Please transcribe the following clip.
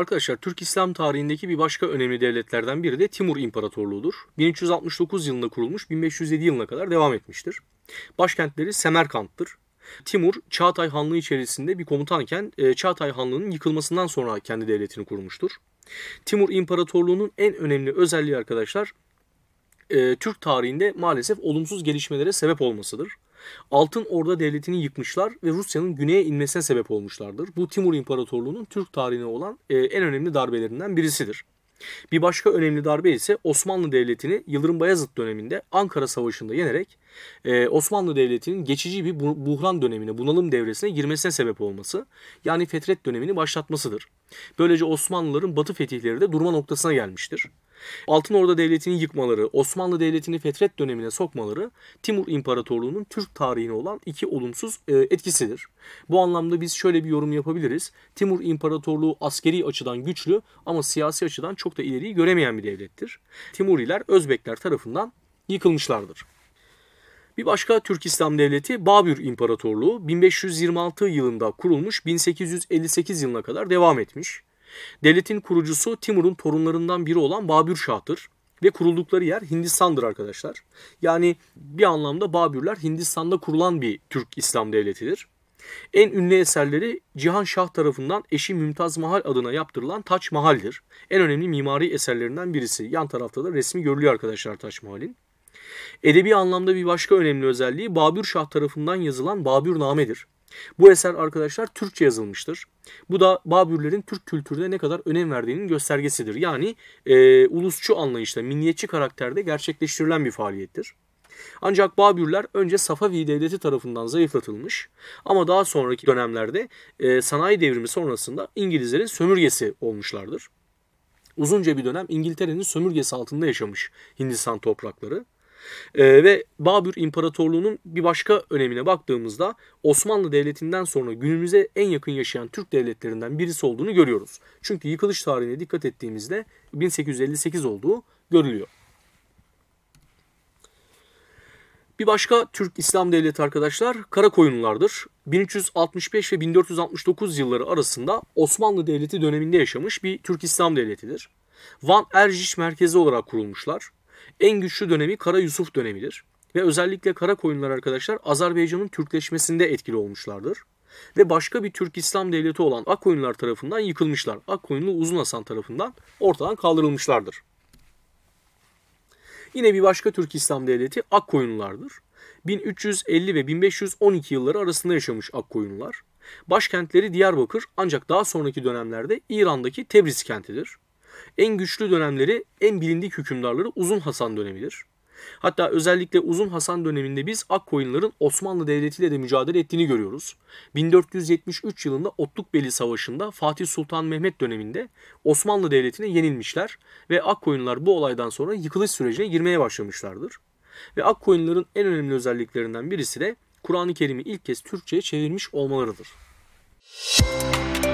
Arkadaşlar Türk İslam tarihindeki bir başka önemli devletlerden biri de Timur İmparatorluğu'dur. 1369 yılında kurulmuş, 1507 yılına kadar devam etmiştir. Başkentleri Semerkant'tır. Timur, Çağatay Hanlığı içerisinde bir komutanken e, Çağatay Hanlığı'nın yıkılmasından sonra kendi devletini kurmuştur. Timur İmparatorluğu'nun en önemli özelliği arkadaşlar e, Türk tarihinde maalesef olumsuz gelişmelere sebep olmasıdır. Altın Orda Devleti'ni yıkmışlar ve Rusya'nın güneye inmesine sebep olmuşlardır. Bu Timur İmparatorluğu'nun Türk tarihine olan e, en önemli darbelerinden birisidir. Bir başka önemli darbe ise Osmanlı Devleti'ni Yıldırım Bayezid döneminde Ankara Savaşı'nda yenerek e, Osmanlı Devleti'nin geçici bir buhran dönemine, bunalım devresine girmesine sebep olması, yani fetret dönemini başlatmasıdır. Böylece Osmanlıların batı fetihleri de durma noktasına gelmiştir. Altın Orda Devleti'ni yıkmaları, Osmanlı Devleti'ni fetret dönemine sokmaları Timur İmparatorluğu'nun Türk tarihine olan iki olumsuz e, etkisidir. Bu anlamda biz şöyle bir yorum yapabiliriz. Timur İmparatorluğu askeri açıdan güçlü ama siyasi açıdan çok da ileriyi göremeyen bir devlettir. Timuriler Özbekler tarafından yıkılmışlardır. Bir başka Türk İslam Devleti Babür İmparatorluğu 1526 yılında kurulmuş 1858 yılına kadar devam etmiş. Devletin kurucusu Timur'un torunlarından biri olan Babür Şah'tır ve kuruldukları yer Hindistan'dır arkadaşlar. Yani bir anlamda Babürler Hindistan'da kurulan bir Türk İslam devletidir. En ünlü eserleri Cihan Şah tarafından eşi Mümtaz Mahal adına yaptırılan Taç Mahal'dir. En önemli mimari eserlerinden birisi. Yan tarafta da resmi görülüyor arkadaşlar Taç Mahal'in. Edebi anlamda bir başka önemli özelliği Babür Şah tarafından yazılan Babür Babürname'dir. Bu eser arkadaşlar Türkçe yazılmıştır. Bu da Babürlerin Türk kültürüne ne kadar önem verdiğinin göstergesidir. Yani e, ulusçu anlayışla milliyetçi karakterde gerçekleştirilen bir faaliyettir. Ancak Babürler önce Safavi devleti tarafından zayıflatılmış ama daha sonraki dönemlerde e, sanayi devrimi sonrasında İngilizlerin sömürgesi olmuşlardır. Uzunca bir dönem İngiltere'nin sömürgesi altında yaşamış Hindistan toprakları. E, ve Babür İmparatorluğu'nun bir başka önemine baktığımızda Osmanlı Devleti'nden sonra günümüze en yakın yaşayan Türk devletlerinden birisi olduğunu görüyoruz. Çünkü yıkılış tarihine dikkat ettiğimizde 1858 olduğu görülüyor. Bir başka Türk İslam devleti arkadaşlar Karakoyunlulardır. 1365 ve 1469 yılları arasında Osmanlı Devleti döneminde yaşamış bir Türk İslam devletidir. Van Erciş merkezi olarak kurulmuşlar en güçlü dönemi Kara Yusuf dönemidir. Ve özellikle Kara Koyunlar arkadaşlar Azerbaycan'ın Türkleşmesinde etkili olmuşlardır. Ve başka bir Türk İslam devleti olan Akkoyunlar tarafından yıkılmışlar. Akkoyunlu Uzun Hasan tarafından ortadan kaldırılmışlardır. Yine bir başka Türk İslam devleti Akkoyunlulardır. 1350 ve 1512 yılları arasında yaşamış Akkoyunlular. Başkentleri Diyarbakır ancak daha sonraki dönemlerde İran'daki Tebriz kentidir. En güçlü dönemleri, en bilindik hükümdarları Uzun Hasan dönemidir. Hatta özellikle Uzun Hasan döneminde biz Akkoyunların Osmanlı Devleti ile de mücadele ettiğini görüyoruz. 1473 yılında Otlukbeli Savaşı'nda Fatih Sultan Mehmet döneminde Osmanlı Devleti'ne yenilmişler ve Akkoyunlar bu olaydan sonra yıkılış sürecine girmeye başlamışlardır. Ve Akkoyunların en önemli özelliklerinden birisi de Kur'an-ı Kerim'i ilk kez Türkçe'ye çevirmiş olmalarıdır. Müzik